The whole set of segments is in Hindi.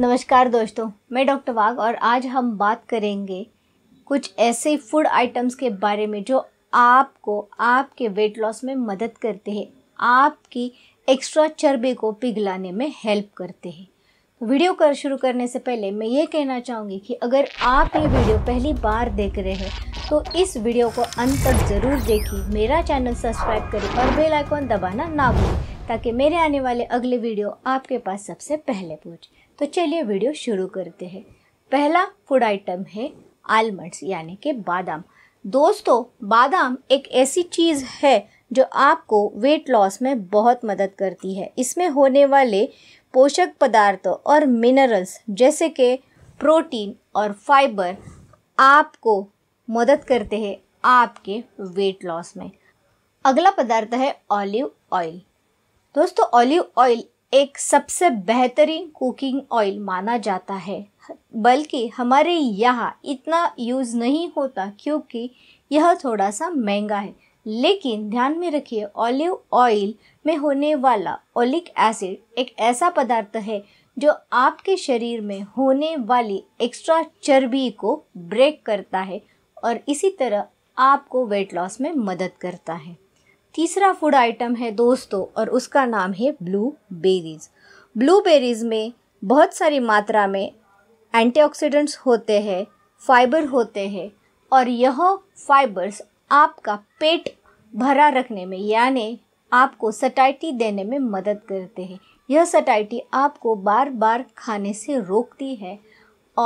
नमस्कार दोस्तों मैं डॉक्टर वाघ और आज हम बात करेंगे कुछ ऐसे फूड आइटम्स के बारे में जो आपको आपके वेट लॉस में मदद करते हैं आपकी एक्स्ट्रा चर्बी को पिघलाने में हेल्प करते हैं वीडियो तो कर शुरू करने से पहले मैं ये कहना चाहूँगी कि अगर आप ये वीडियो पहली बार देख रहे हैं तो इस वीडियो को अंत तक ज़रूर देखिए मेरा चैनल सब्सक्राइब करें और बेल आइकॉन दबाना ना भूलें ताकि मेरे आने वाले अगले वीडियो आपके पास सबसे पहले पहुँचे तो चलिए वीडियो शुरू करते हैं पहला फूड आइटम है आलमंड्स यानी कि बादाम दोस्तों बादाम एक ऐसी चीज़ है जो आपको वेट लॉस में बहुत मदद करती है इसमें होने वाले पोषक पदार्थों और मिनरल्स जैसे कि प्रोटीन और फाइबर आपको मदद करते हैं आपके वेट लॉस में अगला पदार्थ है ऑलिव ऑयल दोस्तों ऑलिव ऑयल एक सबसे बेहतरीन कुकिंग ऑयल माना जाता है बल्कि हमारे यहाँ इतना यूज़ नहीं होता क्योंकि यह थोड़ा सा महंगा है लेकिन ध्यान में रखिए ऑलिव ऑयल में होने वाला ओलिक एसिड एक ऐसा पदार्थ है जो आपके शरीर में होने वाली एक्स्ट्रा चर्बी को ब्रेक करता है और इसी तरह आपको वेट लॉस में मदद करता है तीसरा फूड आइटम है दोस्तों और उसका नाम है ब्लू बेरीज ब्लू बेरीज में बहुत सारी मात्रा में एंटीऑक्सीडेंट्स होते हैं फाइबर होते हैं और यह फाइबर्स आपका पेट भरा रखने में यानी आपको सटाइटी देने में मदद करते हैं यह सटाइटी आपको बार बार खाने से रोकती है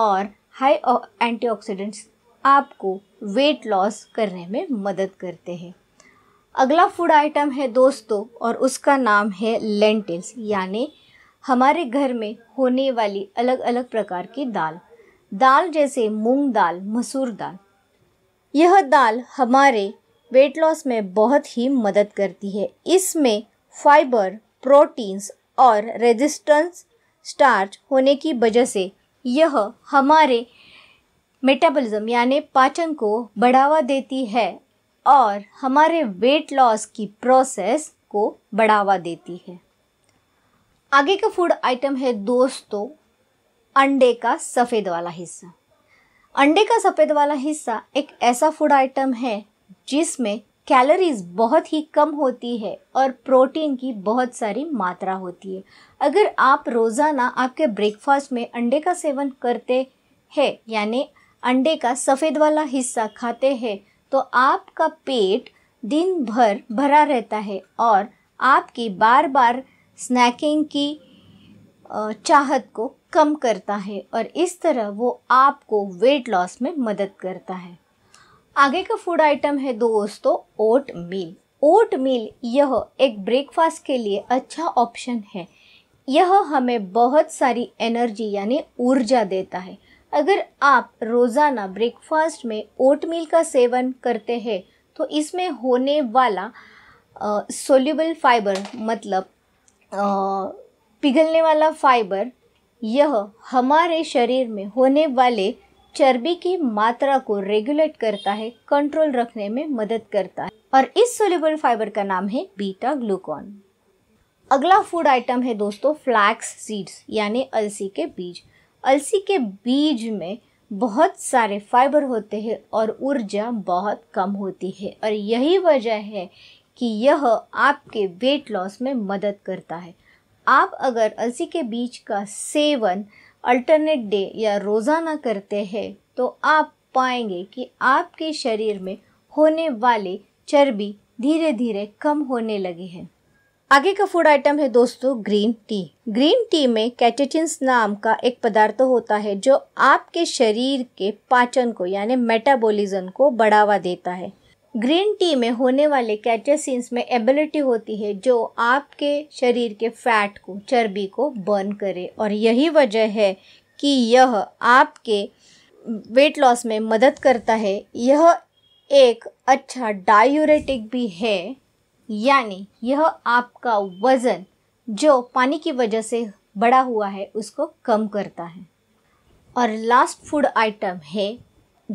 और हाई एंटीऑक्सीडेंट्स आपको वेट लॉस करने में मदद करते हैं अगला फूड आइटम है दोस्तों और उसका नाम है लेंटिल्स यानी हमारे घर में होने वाली अलग अलग प्रकार की दाल दाल जैसे मूंग दाल मसूर दाल यह दाल हमारे वेट लॉस में बहुत ही मदद करती है इसमें फाइबर प्रोटीन्स और रेजिस्टेंस स्टार्च होने की वजह से यह हमारे मेटाबॉलिज्म यानी पाचन को बढ़ावा देती है और हमारे वेट लॉस की प्रोसेस को बढ़ावा देती है आगे का फूड आइटम है दोस्तों अंडे का सफ़ेद वाला हिस्सा अंडे का सफ़ेद वाला हिस्सा एक ऐसा फूड आइटम है जिसमें कैलोरीज बहुत ही कम होती है और प्रोटीन की बहुत सारी मात्रा होती है अगर आप रोज़ाना आपके ब्रेकफास्ट में अंडे का सेवन करते हैं यानी अंडे का सफ़ेद वाला हिस्सा खाते हैं तो आपका पेट दिन भर भरा रहता है और आपकी बार बार स्नैकिंग की चाहत को कम करता है और इस तरह वो आपको वेट लॉस में मदद करता है आगे का फूड आइटम है दोस्तों ओट मील ओट मील यह एक ब्रेकफास्ट के लिए अच्छा ऑप्शन है यह हमें बहुत सारी एनर्जी यानी ऊर्जा देता है अगर आप रोज़ाना ब्रेकफास्ट में ओटमील का सेवन करते हैं तो इसमें होने वाला सोल्यूबल फाइबर मतलब आ, पिघलने वाला फाइबर यह हमारे शरीर में होने वाले चर्बी की मात्रा को रेगुलेट करता है कंट्रोल रखने में मदद करता है और इस सोल्यूबल फाइबर का नाम है बीटा ग्लूकॉन अगला फूड आइटम है दोस्तों फ्लैक्स सीड्स यानी अलसी के बीज अलसी के बीज में बहुत सारे फाइबर होते हैं और ऊर्जा बहुत कम होती है और यही वजह है कि यह आपके वेट लॉस में मदद करता है आप अगर अलसी के बीज का सेवन अल्टरनेट डे या रोज़ाना करते हैं तो आप पाएंगे कि आपके शरीर में होने वाले चर्बी धीरे धीरे कम होने लगे हैं आगे का फूड आइटम है दोस्तों ग्रीन टी ग्रीन टी में कैटेचिन्स नाम का एक पदार्थ होता है जो आपके शरीर के पाचन को यानी मेटाबॉलिज्म को बढ़ावा देता है ग्रीन टी में होने वाले कैटेसिन में एबिलिटी होती है जो आपके शरीर के फैट को चर्बी को बर्न करे और यही वजह है कि यह आपके वेट लॉस में मदद करता है यह एक अच्छा डायूरेटिक भी है यानी यह आपका वज़न जो पानी की वजह से बड़ा हुआ है उसको कम करता है और लास्ट फूड आइटम है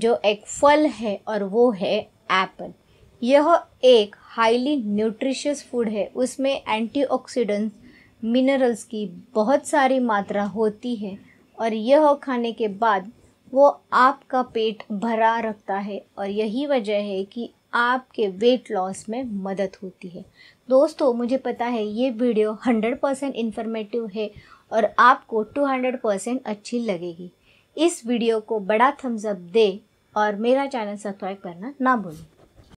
जो एक फल है और वो है एप्पल यह एक हाईली न्यूट्रिशियस फूड है उसमें एंटीऑक्सीडेंट्स मिनरल्स की बहुत सारी मात्रा होती है और यह खाने के बाद वो आपका पेट भरा रखता है और यही वजह है कि आपके वेट लॉस में मदद होती है दोस्तों मुझे पता है ये वीडियो 100 परसेंट इन्फॉर्मेटिव है और आपको 200 परसेंट अच्छी लगेगी इस वीडियो को बड़ा थम्सअप दे और मेरा चैनल सब्सक्राइब करना ना भूलें